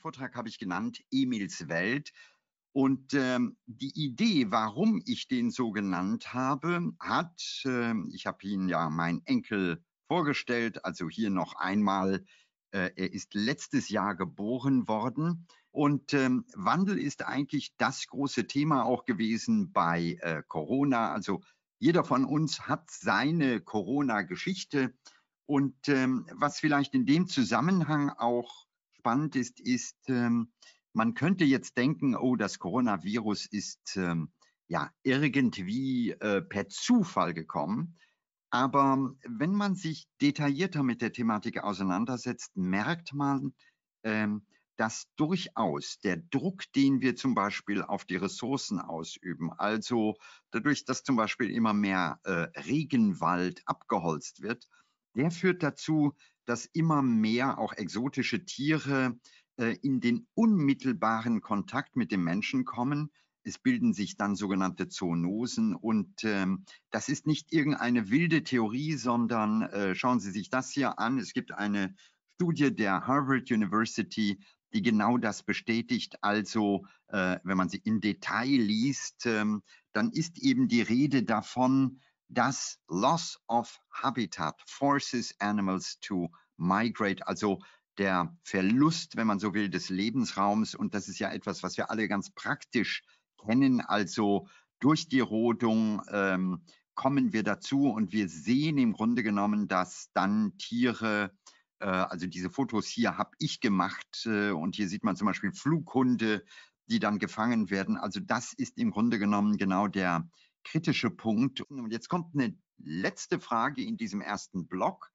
Vortrag habe ich genannt Emils Welt. Und ähm, die Idee, warum ich den so genannt habe, hat, äh, ich habe ihn ja mein Enkel vorgestellt, also hier noch einmal, äh, er ist letztes Jahr geboren worden. Und ähm, Wandel ist eigentlich das große Thema auch gewesen bei äh, Corona. Also jeder von uns hat seine Corona-Geschichte. Und ähm, was vielleicht in dem Zusammenhang auch spannend ist, ist, ähm, man könnte jetzt denken, oh, das Coronavirus ist ähm, ja irgendwie äh, per Zufall gekommen. Aber wenn man sich detaillierter mit der Thematik auseinandersetzt, merkt man, ähm, dass durchaus der Druck, den wir zum Beispiel auf die Ressourcen ausüben, also dadurch, dass zum Beispiel immer mehr äh, Regenwald abgeholzt wird, der führt dazu, dass immer mehr auch exotische Tiere äh, in den unmittelbaren Kontakt mit dem Menschen kommen. Es bilden sich dann sogenannte Zoonosen und ähm, das ist nicht irgendeine wilde Theorie, sondern äh, schauen Sie sich das hier an. Es gibt eine Studie der Harvard University, die genau das bestätigt. Also, äh, wenn man sie im Detail liest, ähm, dann ist eben die Rede davon, dass Loss of Habitat forces animals to migrate, also der Verlust, wenn man so will, des Lebensraums. Und das ist ja etwas, was wir alle ganz praktisch kennen. Also durch die Rodung ähm, kommen wir dazu und wir sehen im Grunde genommen, dass dann Tiere, äh, also diese Fotos hier habe ich gemacht äh, und hier sieht man zum Beispiel Flughunde, die dann gefangen werden. Also das ist im Grunde genommen genau der kritische Punkt. Und jetzt kommt eine letzte Frage in diesem ersten Block.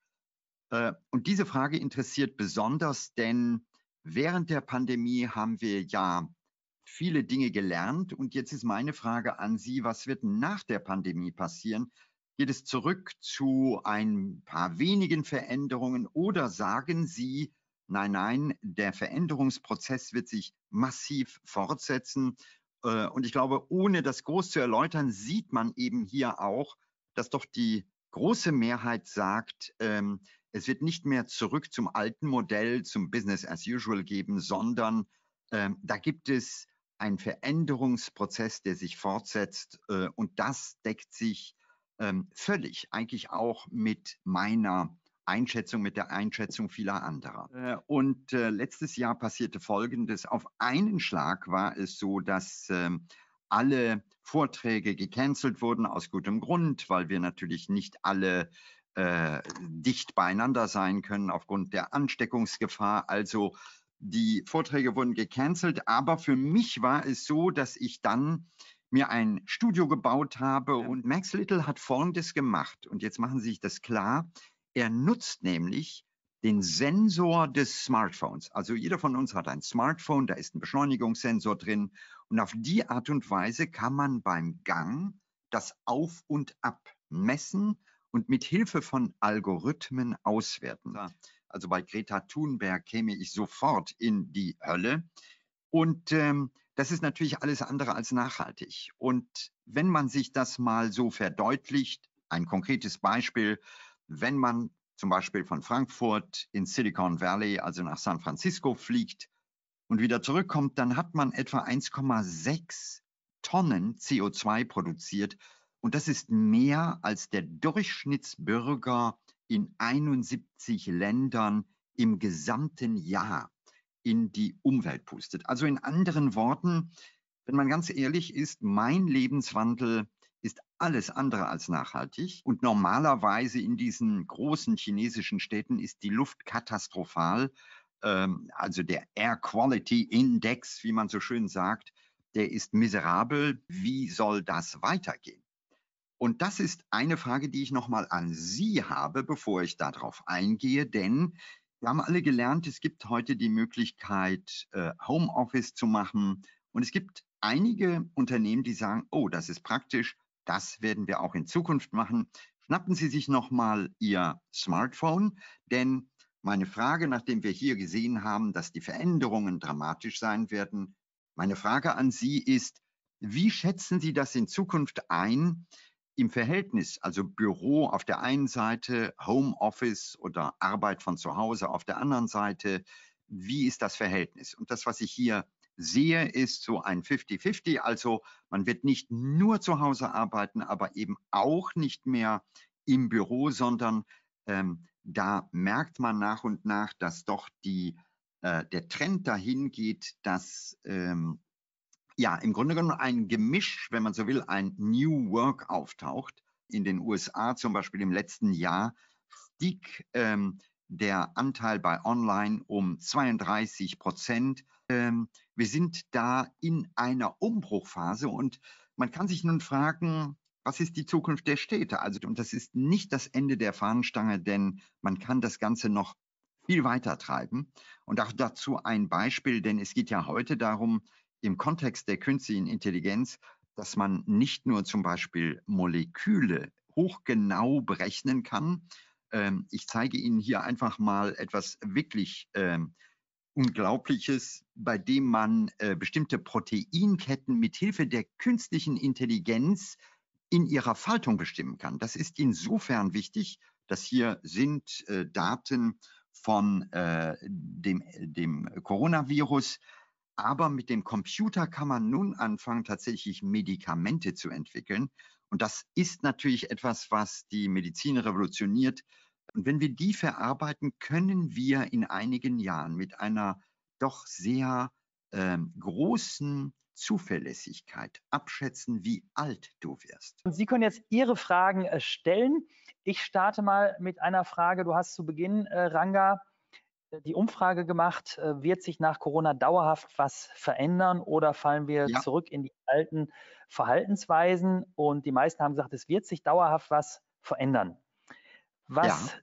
Äh, und diese Frage interessiert besonders, denn während der Pandemie haben wir ja viele Dinge gelernt. Und jetzt ist meine Frage an Sie, was wird nach der Pandemie passieren? Geht es zurück zu ein paar wenigen Veränderungen oder sagen Sie, nein, nein, der Veränderungsprozess wird sich massiv fortsetzen äh, und ich glaube, ohne das groß zu erläutern, sieht man eben hier auch, dass doch die große Mehrheit sagt, ähm, es wird nicht mehr zurück zum alten Modell, zum Business as usual geben, sondern ähm, da gibt es einen Veränderungsprozess, der sich fortsetzt. Äh, und das deckt sich ähm, völlig eigentlich auch mit meiner Einschätzung mit der Einschätzung vieler anderer. und äh, letztes Jahr passierte Folgendes. Auf einen Schlag war es so, dass ähm, alle Vorträge gecancelt wurden aus gutem Grund, weil wir natürlich nicht alle äh, dicht beieinander sein können aufgrund der Ansteckungsgefahr. Also die Vorträge wurden gecancelt, aber für mich war es so, dass ich dann mir ein Studio gebaut habe ja. und Max Little hat Folgendes gemacht und jetzt machen Sie sich das klar. Er nutzt nämlich den Sensor des Smartphones. Also jeder von uns hat ein Smartphone, da ist ein Beschleunigungssensor drin. Und auf die Art und Weise kann man beim Gang das Auf und Ab messen und mit Hilfe von Algorithmen auswerten. Also bei Greta Thunberg käme ich sofort in die Hölle. Und ähm, das ist natürlich alles andere als nachhaltig. Und wenn man sich das mal so verdeutlicht, ein konkretes Beispiel, wenn man zum Beispiel von Frankfurt in Silicon Valley, also nach San Francisco fliegt und wieder zurückkommt, dann hat man etwa 1,6 Tonnen CO2 produziert. Und das ist mehr als der Durchschnittsbürger in 71 Ländern im gesamten Jahr in die Umwelt pustet. Also in anderen Worten, wenn man ganz ehrlich ist, mein Lebenswandel ist alles andere als nachhaltig. Und normalerweise in diesen großen chinesischen Städten ist die Luft katastrophal. Ähm, also der Air Quality Index, wie man so schön sagt, der ist miserabel. Wie soll das weitergehen? Und das ist eine Frage, die ich nochmal an Sie habe, bevor ich darauf eingehe, denn wir haben alle gelernt, es gibt heute die Möglichkeit, äh, Homeoffice zu machen. Und es gibt einige Unternehmen, die sagen, oh, das ist praktisch, das werden wir auch in Zukunft machen. Schnappen Sie sich nochmal Ihr Smartphone, denn meine Frage, nachdem wir hier gesehen haben, dass die Veränderungen dramatisch sein werden, meine Frage an Sie ist, wie schätzen Sie das in Zukunft ein im Verhältnis, also Büro auf der einen Seite, Homeoffice oder Arbeit von zu Hause auf der anderen Seite? Wie ist das Verhältnis? Und das, was ich hier sehe, ist so ein 50-50. Also man wird nicht nur zu Hause arbeiten, aber eben auch nicht mehr im Büro, sondern ähm, da merkt man nach und nach, dass doch die, äh, der Trend dahin geht, dass ähm, ja im Grunde genommen ein Gemisch, wenn man so will, ein New Work auftaucht. In den USA zum Beispiel im letzten Jahr stieg ähm, der Anteil bei Online um 32 Prozent. Ähm, wir sind da in einer Umbruchphase und man kann sich nun fragen, was ist die Zukunft der Städte? Also, und das ist nicht das Ende der Fahnenstange, denn man kann das Ganze noch viel weiter treiben. Und auch dazu ein Beispiel, denn es geht ja heute darum, im Kontext der künstlichen Intelligenz, dass man nicht nur zum Beispiel Moleküle hochgenau berechnen kann, ähm, ich zeige Ihnen hier einfach mal etwas wirklich ähm, Unglaubliches, bei dem man äh, bestimmte Proteinketten mithilfe der künstlichen Intelligenz in ihrer Faltung bestimmen kann. Das ist insofern wichtig, dass hier sind äh, Daten von äh, dem, dem Coronavirus, aber mit dem Computer kann man nun anfangen, tatsächlich Medikamente zu entwickeln. Und das ist natürlich etwas, was die Medizin revolutioniert. Und wenn wir die verarbeiten, können wir in einigen Jahren mit einer doch sehr ähm, großen Zuverlässigkeit abschätzen, wie alt du wirst. Und Sie können jetzt Ihre Fragen äh, stellen. Ich starte mal mit einer Frage. Du hast zu Beginn, äh, Ranga, äh, die Umfrage gemacht. Äh, wird sich nach Corona dauerhaft was verändern oder fallen wir ja. zurück in die alten Verhaltensweisen? Und die meisten haben gesagt, es wird sich dauerhaft was verändern. Was ja.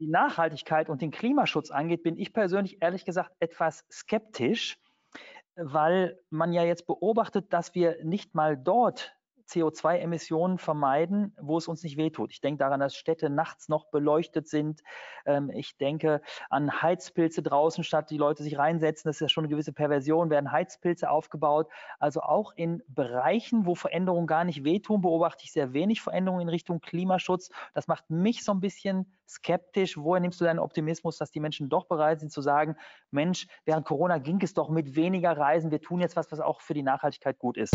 die Nachhaltigkeit und den Klimaschutz angeht, bin ich persönlich ehrlich gesagt etwas skeptisch, weil man ja jetzt beobachtet, dass wir nicht mal dort CO2-Emissionen vermeiden, wo es uns nicht wehtut. Ich denke daran, dass Städte nachts noch beleuchtet sind. Ähm, ich denke an Heizpilze draußen, statt die Leute sich reinsetzen. Das ist ja schon eine gewisse Perversion, werden Heizpilze aufgebaut. Also auch in Bereichen, wo Veränderungen gar nicht wehtun, beobachte ich sehr wenig Veränderungen in Richtung Klimaschutz. Das macht mich so ein bisschen skeptisch. Woher nimmst du deinen Optimismus, dass die Menschen doch bereit sind zu sagen, Mensch, während Corona ging es doch mit weniger Reisen. Wir tun jetzt was, was auch für die Nachhaltigkeit gut ist.